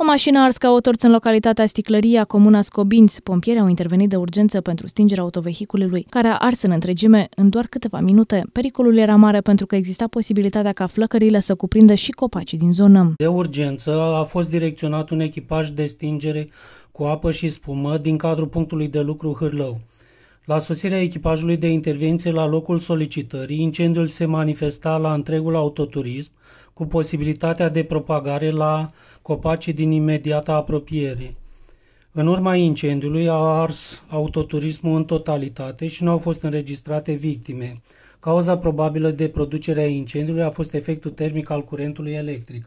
O mașină a ars ca o în localitatea Sticlăria, comuna Scobinți. Pompierii au intervenit de urgență pentru stingerea autovehiculului, care a ars în întregime în doar câteva minute. Pericolul era mare pentru că exista posibilitatea ca flăcările să cuprindă și copacii din zonă. De urgență a fost direcționat un echipaj de stingere cu apă și spumă din cadrul punctului de lucru Hârlău. La sosirea echipajului de intervenție la locul solicitării, incendiul se manifesta la întregul autoturism, cu posibilitatea de propagare la copacii din imediata apropiere. În urma incendiului a ars autoturismul în totalitate și nu au fost înregistrate victime. Cauza probabilă de producerea incendiului a fost efectul termic al curentului electric.